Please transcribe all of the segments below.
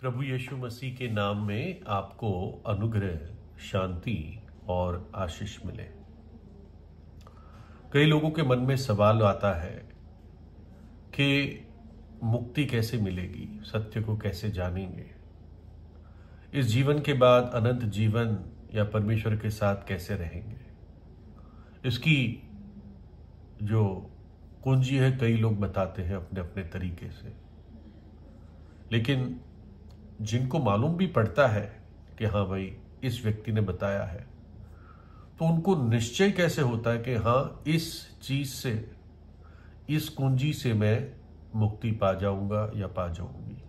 प्रभु यीशु मसीह के नाम में आपको अनुग्रह शांति और आशीष मिले कई लोगों के मन में सवाल आता है कि मुक्ति कैसे मिलेगी सत्य को कैसे जानेंगे इस जीवन के बाद अनंत जीवन या परमेश्वर के साथ कैसे रहेंगे इसकी जो कुंजी है कई लोग बताते हैं अपने अपने तरीके से लेकिन जिनको मालूम भी पड़ता है कि हाँ भाई इस व्यक्ति ने बताया है तो उनको निश्चय कैसे होता है कि हाँ इस चीज से इस कुंजी से मैं मुक्ति पा जाऊंगा या पा जाऊंगी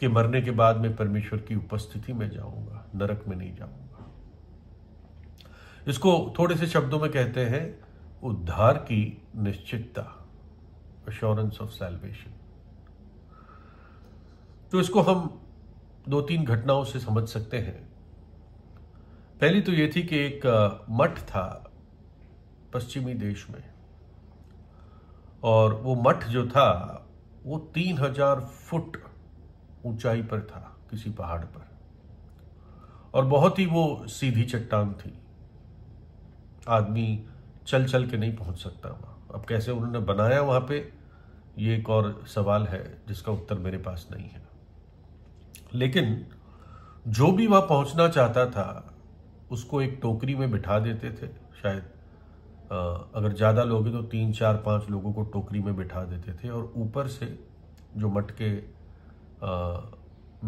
कि मरने के बाद मैं परमेश्वर की उपस्थिति में जाऊंगा नरक में नहीं जाऊंगा इसको थोड़े से शब्दों में कहते हैं उद्धार की निश्चितता अश्योरेंस ऑफ सेल्वेशन तो इसको हम दो तीन घटनाओं से समझ सकते हैं पहली तो ये थी कि एक मठ था पश्चिमी देश में और वो मठ जो था वो तीन हजार फुट ऊंचाई पर था किसी पहाड़ पर और बहुत ही वो सीधी चट्टान थी आदमी चल चल के नहीं पहुंच सकता वहां अब कैसे उन्होंने बनाया वहां पे ये एक और सवाल है जिसका उत्तर मेरे पास नहीं है लेकिन जो भी वह पहुंचना चाहता था उसको एक टोकरी में बिठा देते थे शायद अगर ज़्यादा लोग हैं तो तीन चार पांच लोगों को टोकरी में बिठा देते थे और ऊपर से जो मठ के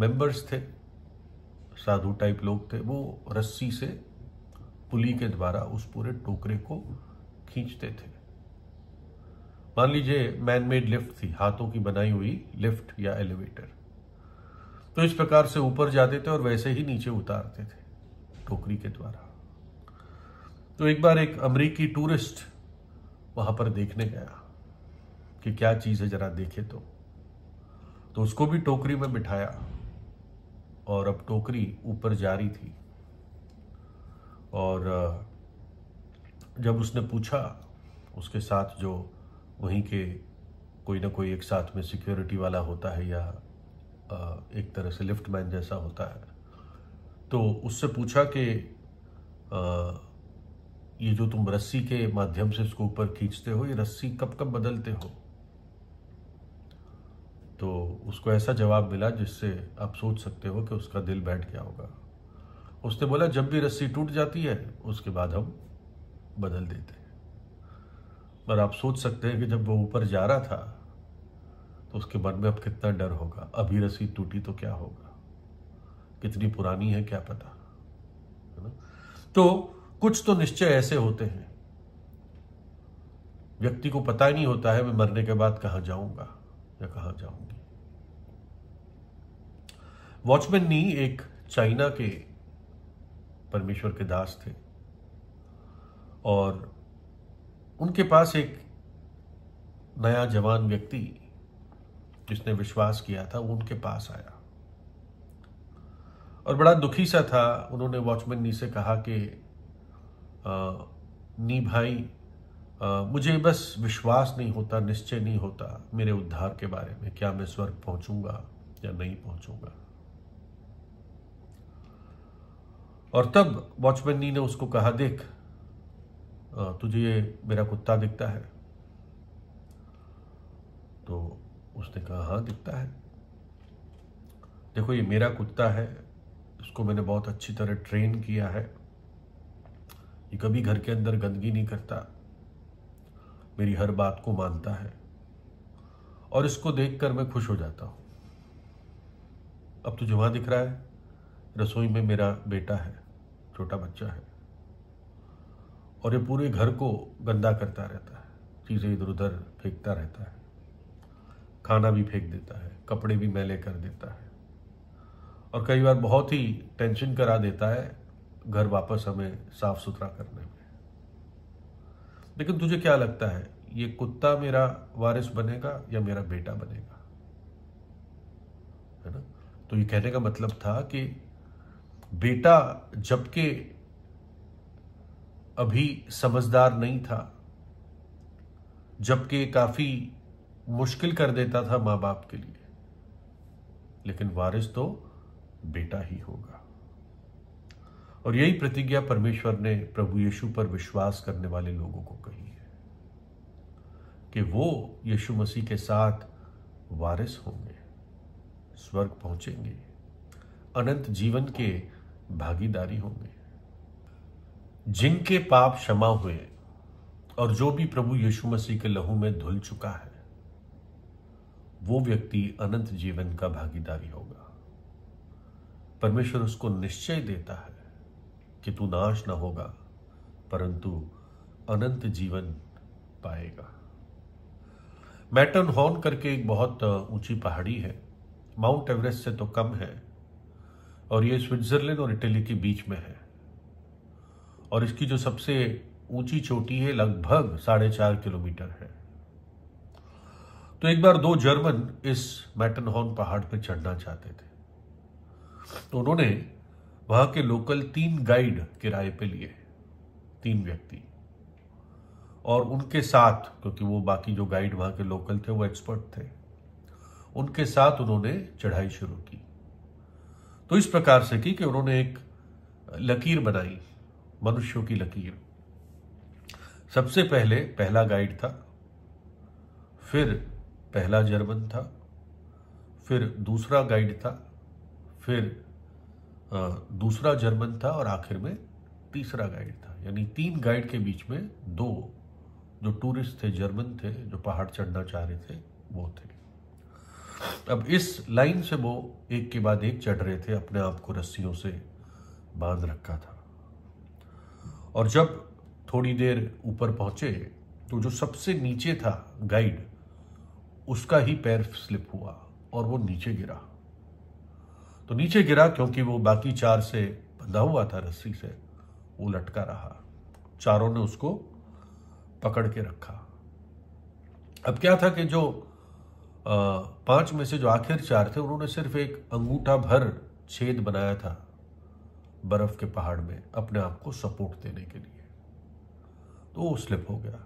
मेंबर्स थे साधु टाइप लोग थे वो रस्सी से पुली के द्वारा उस पूरे टोकरे को खींचते थे मान लीजिए मैन मेड लिफ्ट थी हाथों की बनाई हुई लिफ्ट या एलिवेटर तो इस प्रकार से ऊपर जाते थे और वैसे ही नीचे उतारते थे टोकरी के द्वारा तो एक बार एक अमरीकी टूरिस्ट वहां पर देखने गया कि क्या चीज़ है ज़रा देखे तो तो उसको भी टोकरी में बिठाया और अब टोकरी ऊपर जा रही थी और जब उसने पूछा उसके साथ जो वहीं के कोई ना कोई एक साथ में सिक्योरिटी वाला होता है या एक तरह से लिफ्ट मैन जैसा होता है तो उससे पूछा कि ये जो तुम रस्सी के माध्यम से इसको ऊपर खींचते हो ये रस्सी कब कब बदलते हो तो उसको ऐसा जवाब मिला जिससे आप सोच सकते हो कि उसका दिल बैठ गया होगा उसने बोला जब भी रस्सी टूट जाती है उसके बाद हम बदल देते हैं पर आप सोच सकते हैं कि जब वो ऊपर जा रहा था तो उसके मन में अब कितना डर होगा अभी रस्सी टूटी तो क्या होगा कितनी पुरानी है क्या पता है ना तो कुछ तो निश्चय ऐसे होते हैं व्यक्ति को पता ही नहीं होता है मैं मरने के बाद कहा जाऊंगा या कहा जाऊंगी वॉचमैन नी एक चाइना के परमेश्वर के दास थे और उनके पास एक नया जवान व्यक्ति जिसने विश्वास किया था वो उनके पास आया और बड़ा दुखी सा था उन्होंने वॉचमैन नी से कहा कि नी भाई आ, मुझे बस विश्वास नहीं होता निश्चय नहीं होता मेरे उद्धार के बारे में क्या मैं स्वर्ग पहुंचूंगा या नहीं पहुंचूंगा और तब वॉचमैन नी ने उसको कहा देख तुझे मेरा कुत्ता दिखता है तो उसने कहा हाँ दिखता है देखो ये मेरा कुत्ता है इसको मैंने बहुत अच्छी तरह ट्रेन किया है ये कभी घर के अंदर गंदगी नहीं करता मेरी हर बात को मानता है और इसको देखकर मैं खुश हो जाता हूँ अब तुझे वहाँ दिख रहा है रसोई में मेरा बेटा है छोटा बच्चा है और ये पूरे घर को गंदा करता रहता है चीज़ें इधर उधर फेंकता रहता है खाना भी फेंक देता है कपड़े भी मैले कर देता है और कई बार बहुत ही टेंशन करा देता है घर वापस हमें साफ सुथरा करने में लेकिन तुझे क्या लगता है ये कुत्ता मेरा वारिस बनेगा या मेरा बेटा बनेगा है ना तो ये कहने का मतलब था कि बेटा जबकि अभी समझदार नहीं था जबकि काफ़ी मुश्किल कर देता था माँ बाप के लिए लेकिन वारिस तो बेटा ही होगा और यही प्रतिज्ञा परमेश्वर ने प्रभु यीशु पर विश्वास करने वाले लोगों को कही है कि वो यीशु मसीह के साथ वारिस होंगे स्वर्ग पहुंचेंगे अनंत जीवन के भागीदारी होंगे जिनके पाप क्षमा हुए और जो भी प्रभु यीशु मसीह के लहू में धुल चुका है वो व्यक्ति अनंत जीवन का भागीदारी होगा परमेश्वर उसको निश्चय देता है कि तू नाश ना होगा परंतु अनंत जीवन पाएगा मैटन हॉर्न करके एक बहुत ऊंची पहाड़ी है माउंट एवरेस्ट से तो कम है और ये स्विट्जरलैंड और इटली के बीच में है और इसकी जो सबसे ऊंची चोटी है लगभग साढ़े चार किलोमीटर है तो एक बार दो जर्मन इस मैटनहॉर्न पहाड़ पर चढ़ना चाहते थे तो उन्होंने वहां के लोकल तीन गाइड किराए पे लिए तीन व्यक्ति और उनके साथ क्योंकि वो बाकी जो गाइड वहां के लोकल थे वो एक्सपर्ट थे उनके साथ उन्होंने चढ़ाई शुरू की तो इस प्रकार से की कि उन्होंने एक लकीर बनाई मनुष्यों की लकीर सबसे पहले पहला गाइड था फिर पहला जर्मन था फिर दूसरा गाइड था फिर दूसरा जर्मन था और आखिर में तीसरा गाइड था यानी तीन गाइड के बीच में दो जो टूरिस्ट थे जर्मन थे जो पहाड़ चढ़ना चाह रहे थे वो थे अब इस लाइन से वो एक के बाद एक चढ़ रहे थे अपने आप को रस्सियों से बांध रखा था और जब थोड़ी देर ऊपर पहुंचे तो जो सबसे नीचे था गाइड उसका ही पैर स्लिप हुआ और वो नीचे गिरा तो नीचे गिरा क्योंकि वो बाकी चार से बंधा हुआ था रस्सी से वो लटका रहा चारों ने उसको पकड़ के रखा अब क्या था कि जो पांच में से जो आखिर चार थे उन्होंने सिर्फ एक अंगूठा भर छेद बनाया था बर्फ के पहाड़ में अपने आप को सपोर्ट देने के लिए तो वो स्लिप हो गया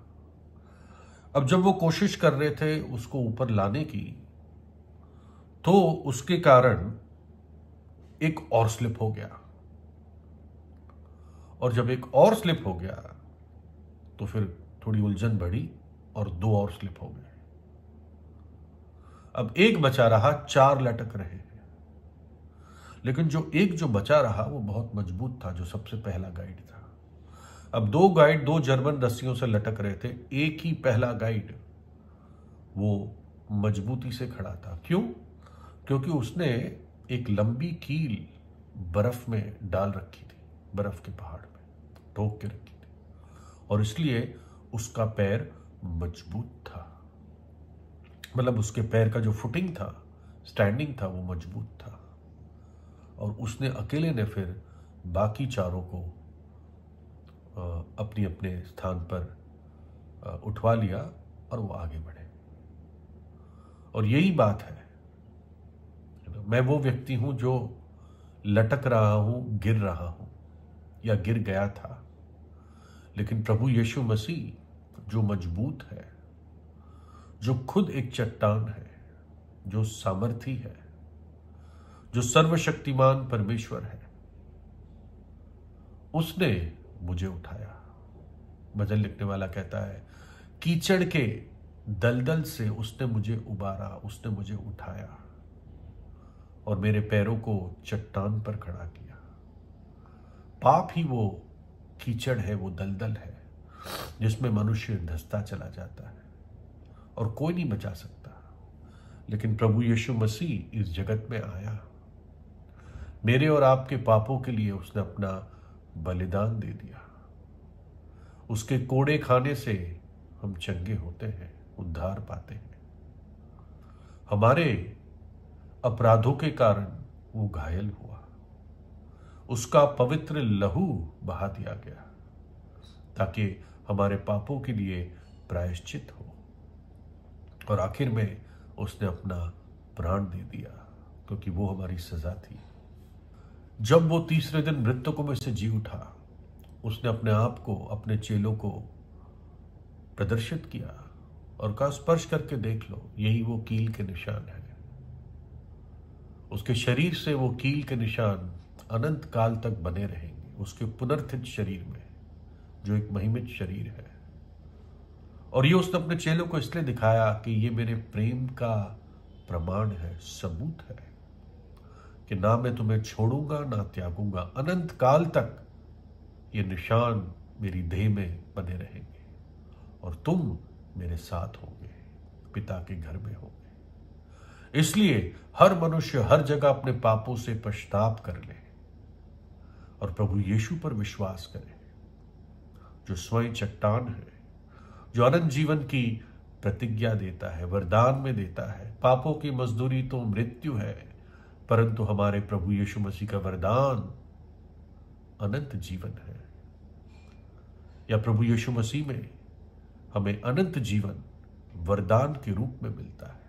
अब जब वो कोशिश कर रहे थे उसको ऊपर लाने की तो उसके कारण एक और स्लिप हो गया और जब एक और स्लिप हो गया तो फिर थोड़ी उलझन बढ़ी और दो और स्लिप हो गए अब एक बचा रहा चार लटक रहे हैं लेकिन जो एक जो बचा रहा वो बहुत मजबूत था जो सबसे पहला गाइड था अब दो गाइड दो जर्मन रस्सियों से लटक रहे थे एक ही पहला गाइड वो मजबूती से खड़ा था क्यों क्योंकि उसने एक लंबी कील बर्फ में डाल रखी थी बर्फ के पहाड़ में ठोक के रखी थी और इसलिए उसका पैर मजबूत था मतलब उसके पैर का जो फुटिंग था स्टैंडिंग था वो मजबूत था और उसने अकेले ने फिर बाकी चारों को अपने अपने स्थान पर उठवा लिया और वो आगे बढ़े और यही बात है मैं वो व्यक्ति हूं जो लटक रहा हूं गिर रहा हूं या गिर गया था लेकिन प्रभु यीशु मसीह जो मजबूत है जो खुद एक चट्टान है जो सामर्थी है जो सर्वशक्तिमान परमेश्वर है उसने मुझे उठाया भजन लिखने वाला कहता है कीचड़ के दलदल से उसने मुझे उबारा उसने मुझे उठाया और मेरे पैरों को चट्टान पर खड़ा किया पाप ही वो कीचड़ है वो दलदल है जिसमें मनुष्य धसता चला जाता है और कोई नहीं बचा सकता लेकिन प्रभु यीशु मसीह इस जगत में आया मेरे और आपके पापों के लिए उसने अपना बलिदान दे दिया उसके कोड़े खाने से हम चंगे होते हैं उद्धार पाते हैं हमारे अपराधों के कारण वो घायल हुआ उसका पवित्र लहू बहा दिया गया ताकि हमारे पापों के लिए प्रायश्चित हो और आखिर में उसने अपना प्राण दे दिया क्योंकि वो हमारी सजा थी जब वो तीसरे दिन मृतकों में से जी उठा उसने अपने आप को अपने चेलों को प्रदर्शित किया और कहा स्पर्श करके देख लो यही वो कील के निशान है उसके शरीर से वो कील के निशान अनंत काल तक बने रहेंगे उसके पुनर्थित शरीर में जो एक महिमित शरीर है और ये उसने अपने चेलों को इसलिए दिखाया कि ये मेरे प्रेम का प्रमाण है सबूत है कि ना मैं तुम्हें छोड़ूंगा ना त्यागूंगा अनंत काल तक ये निशान मेरी देह में बने रहेंगे और तुम मेरे साथ होगे पिता के घर में होगे इसलिए हर मनुष्य हर जगह अपने पापों से पश्चाताप कर ले और प्रभु यीशु पर विश्वास करे जो स्वयं चट्टान है जो अनंत जीवन की प्रतिज्ञा देता है वरदान में देता है पापों की मजदूरी तो मृत्यु है परंतु हमारे प्रभु यीशु मसीह का वरदान अनंत जीवन है या प्रभु यीशु मसीह में हमें अनंत जीवन वरदान के रूप में मिलता है